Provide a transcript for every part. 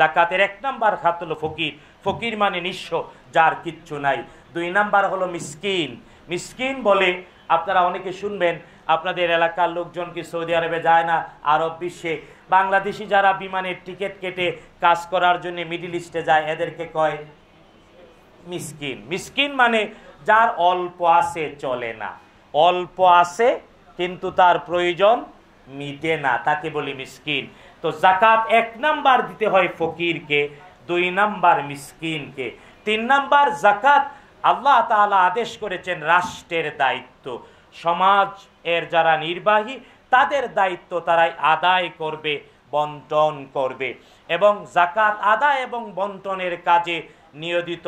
জাকাতের এক নাম্বার খাত হলো ফকির ফকির মানে নিঃস্ব যার কিচ্ছু নাই দুই নাম্বার হলো মিসকিন মিসকিন বলে আপনারা অনেকে শুনবেন আপনাদের এলাকার লোকজন কি সৌদি আরবে যায় না আরব বিশ্বে বাংলাদেশি যারা বিমানের টিকিট কেটে কাজ করার জন্য মিডিল ইস্টে যায় এদেরকে কয় মিসকিন মিসকিন মানে যার অল্প আছে চলে না অল্প আছে কিন্তু তার প্রয়োজন মিটে না তাকে বলি মিসকিন তো জাকাত এক নাম্বার দিতে হয় ফকিরকে দুই নাম্বার মিসকিনকে তিন নাম্বার জাকাত আল্লাহ তালা আদেশ করেছেন রাষ্ট্রের দায়িত্ব সমাজ এর যারা নির্বাহী তাদের দায়িত্ব তারাই আদায় করবে বন্টন করবে এবং জাকাত আদায় এবং বন্টনের কাজে নিয়োজিত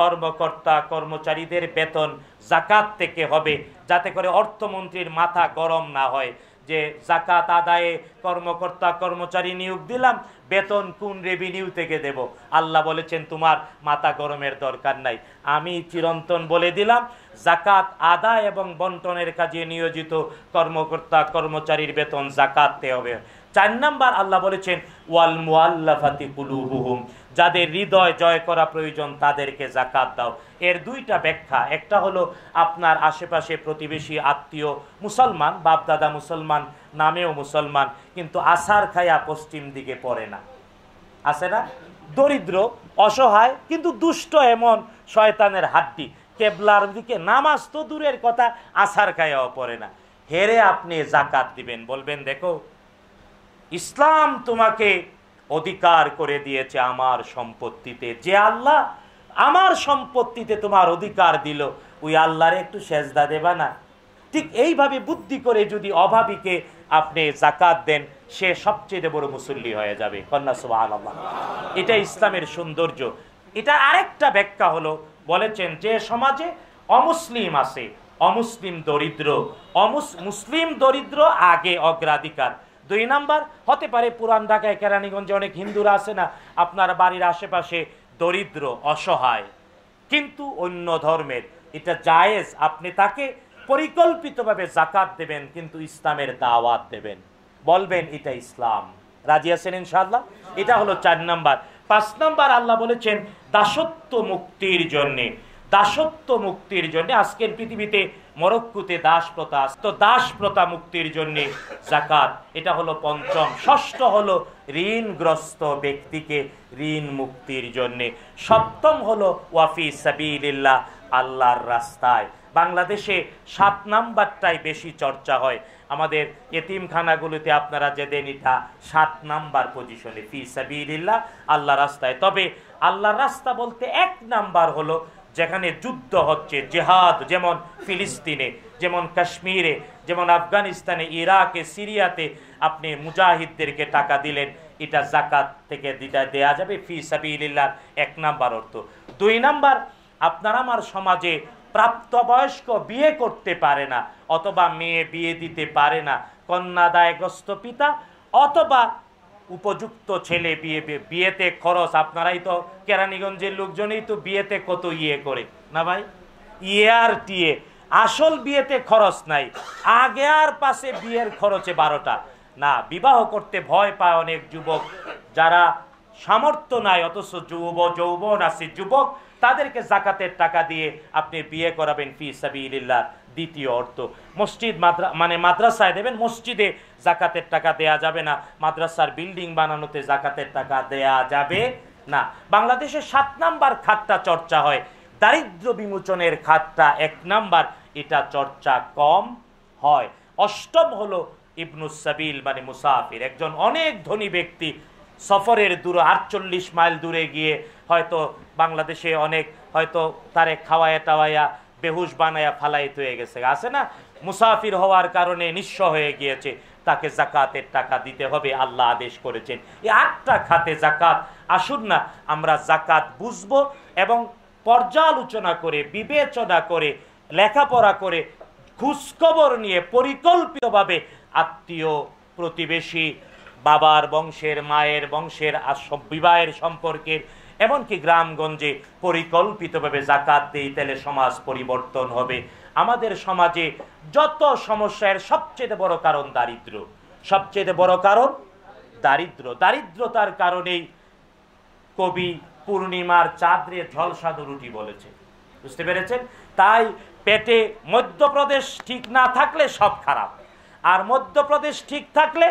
কর্মকর্তা কর্মচারীদের বেতন জাকাত থেকে হবে যাতে করে অর্থমন্ত্রীর মাথা গরম না হয় যে জাকাত আদায়ে কর্মকর্তা কর্মচারী নিয়োগ দিলাম বেতন কোন রেভিনিউ থেকে দেব আল্লাহ বলেছেন তোমার মাথা গরমের দরকার নাই আমি চিরন্তন বলে দিলাম জাকাত আদায় এবং বন্টনের কাজে নিয়োজিত কর্মকর্তা কর্মচারীর বেতন জাকাত হবে চার নাম্বার আল্লাহ বলেছেন ওয়াল যাদের হৃদয় জয় করা প্রয়োজন তাদেরকে জাকাত দাও এর দুইটা ব্যাখ্যা একটা হলো আপনার আশেপাশে প্রতিবেশী আত্মীয় মুসলমান বাপদাদা মুসলমান নামেও মুসলমান কিন্তু আসার খায়া পশ্চিম দিকে পড়ে না আছে না দরিদ্র অসহায় কিন্তু দুষ্ট এমন শয়তানের হাড্ডি কেবলার দিকে নামাজ তো দূরের কথা আসার খায়াও পড়ে না হেরে আপনি জাকাত দিবেন বলবেন দেখো ইসলাম তোমাকে অধিকার করে দিয়েছে আমার সম্পত্তিতে যে আল্লাহ আমার সম্পত্তিতে তোমার অধিকার দিল ওই আল্লাহরে একটু সেজদা দেবা না ঠিক এইভাবে বুদ্ধি করে যদি অভাবীকে আপনি জাকাত দেন সে সবচেয়ে বড় মুসল্লি হয়ে যাবে কন্যা সুবাহ আল্লাহ এটা ইসলামের সৌন্দর্য এটা আরেকটা ব্যাখ্যা হলো বলেছেন যে সমাজে অমুসলিম আছে অমুসলিম দরিদ্র অমুস মুসলিম দরিদ্র আগে অগ্রাধিকার দুই নাম্বার হতে পারে পুরান ঢাকায় কেরানীগঞ্জে অনেক হিন্দুরা আছে না আপনার বাড়ির আশেপাশে দরিদ্র অসহায় কিন্তু অন্য ধর্মের এটা জায়েজ আপনি তাকে পরিকল্পিতভাবে জাকাত দেবেন কিন্তু ইসলামের দাওয়াত দেবেন বলবেন এটা ইসলাম রাজি আছেন ইনশাল্লাহ এটা হলো চার নাম্বার পাঁচ নাম্বার আল্লাহ বলেছেন দাসত্ব মুক্তির জন্যে দাসত্ব মুক্তির জন্য আজকের পৃথিবীতে মরক্কুতে দাস প্রথা তো দাস প্রথা মুক্তির জন্য জাকাত এটা হলো পঞ্চম ষষ্ঠ হলো ঋণগ্রস্ত ব্যক্তিকে ঋণ মুক্তির জন্যে সপ্তম হলো ওয়াফি সাবিল্লাহ আল্লাহর রাস্তায় বাংলাদেশে সাত নাম্বারটাই বেশি চর্চা হয় আমাদের এতিমখানাগুলোতে আপনারা যে দেন এটা সাত নাম্বার পজিশনে ফি সাবিল্লাহ আল্লাহ রাস্তায় তবে আল্লাহর রাস্তা বলতে এক নাম্বার হলো যেখানে যুদ্ধ হচ্ছে জেহাদ যেমন ফিলিস্তিনে যেমন কাশ্মীরে যেমন আফগানিস্তানে ইরাকে সিরিয়াতে আপনি মুজাহিদদেরকে টাকা দিলেন এটা জাকাত থেকে দিটা দেয়া যাবে ফি সাবিল্লার এক নাম্বার অর্থ দুই নাম্বার আপনার আমার সমাজে প্রাপ্তবয়স্ক বিয়ে করতে পারে না অথবা মেয়ে বিয়ে দিতে পারে না কন্যাদায়গ্রস্ত পিতা অথবা উপযুক্ত ছেলে বিয়ে বিয়েতে খরচ আপনারাই তো কেরানীগঞ্জের লোকজনই তো বিয়েতে কত ইয়ে করে না ভাই ইয়ে আর টিয়ে আসল বিয়েতে খরচ নাই আগে আর পাশে বিয়ের খরচে বারোটা না বিবাহ করতে ভয় পায় অনেক যুবক যারা সামর্থ্য নাই অথচ যুব যৌবন আছে যুবক তাদেরকে জাকাতের টাকা দিয়ে আপনি বিয়ে করাবেন ফি সাবিল্লাহ দ্বিতীয় অর্থ মসজিদ মাদ্রা মানে মাদ্রাসায় দেবেন মসজিদে জাকাতের টাকা দেয়া যাবে না মাদ্রাসার বিল্ডিং বানানোতে জাকাতের টাকা দেয়া যাবে না বাংলাদেশে সাত নাম্বার খাতটা চর্চা হয় দারিদ্র বিমোচনের খাতটা এক নাম্বার এটা চর্চা কম হয় অষ্টম হলো ইবনুসাবিল মানে মুসাফির একজন অনেক ধনী ব্যক্তি সফরের দূর আটচল্লিশ মাইল দূরে গিয়ে হয়তো বাংলাদেশে অনেক হয়তো তারে খাওয়ায়া টাওয়ায়া বেহুশ বানায়া ফালাইত হয়ে গেছে আছে না মুসাফির হওয়ার কারণে নিঃস্ব হয়ে গিয়েছে তাকে জাকাতের টাকা দিতে হবে আল্লাহ আদেশ করেছেন এই আটটা খাতে জাকাত আসুন না আমরা জাকাত বুঝব এবং পর্যালোচনা করে বিবেচনা করে লেখাপড়া করে খুশখবর নিয়ে পরিকল্পিতভাবে আত্মীয় প্রতিবেশী বাবার বংশের মায়ের বংশের আর বিবাহের সম্পর্কের এমনকি গ্রামগঞ্জে পরিকল্পিতভাবে জাকাত দিই তাহলে সমাজ পরিবর্তন হবে আমাদের সমাজে যত সমস্যার সবচেয়ে বড় কারণ দারিদ্র সবচেয়ে বড় কারণ দারিদ্র দারিদ্রতার কারণেই কবি পূর্ণিমার চাঁদরে ঝলসাদু রুটি বলেছে বুঝতে পেরেছেন তাই পেটে মধ্যপ্রদেশ ঠিক না থাকলে সব খারাপ আর মধ্যপ্রদেশ ঠিক থাকলে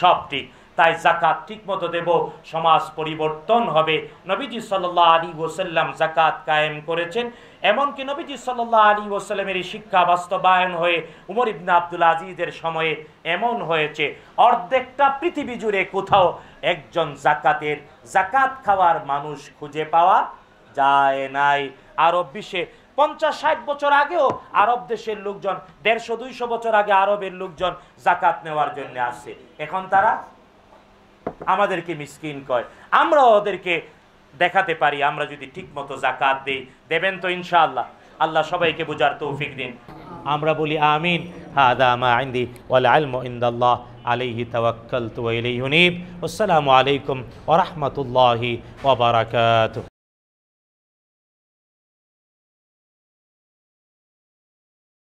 সব ঠিক তাই জাকাত ঠিক মতো দেব সমাজ পরিবর্তন হবে নবীজি সাল আলী ওসাল্লাম জাকাত কায়েম করেছেন এমনকি নবীজি সাল্লাহ আলী ওসাল্লামের শিক্ষা বাস্তবায়ন হয়ে উমর ইবনা আব্দুল আজিজের সময়ে এমন হয়েছে অর্ধেকটা পৃথিবী জুড়ে কোথাও একজন জাকাতের জাকাত খাওয়ার মানুষ খুঁজে পাওয়া যায় নাই আরব বিশ্বে পঞ্চাশ ষাট বছর আগেও আরব দেশের লোকজন দেড়শো দুইশো বছর আগে আরবের লোকজন জাকাত নেওয়ার জন্য আসে এখন তারা আমাদেরকে মিসকিন কয় আমরা ওদেরকে দেখাতে পারি আমরা যদি ঠিকমতো জাকাত দিই দেবেন তো ইনশাআল্লাহ আল্লাহ সবাইকে বোঝার তৌফিক দিন আমরা বলি আমিন হাদা মা আইন্দি ওয়াল আলম ইন্দাল্লাহ আলাইহি তাওয়াক্কালতু ওয়া ইলাইহি উনীব আসসালামু আলাইকুম ওয়া রাহমাতুল্লাহি ওয়া বারাকাতুহু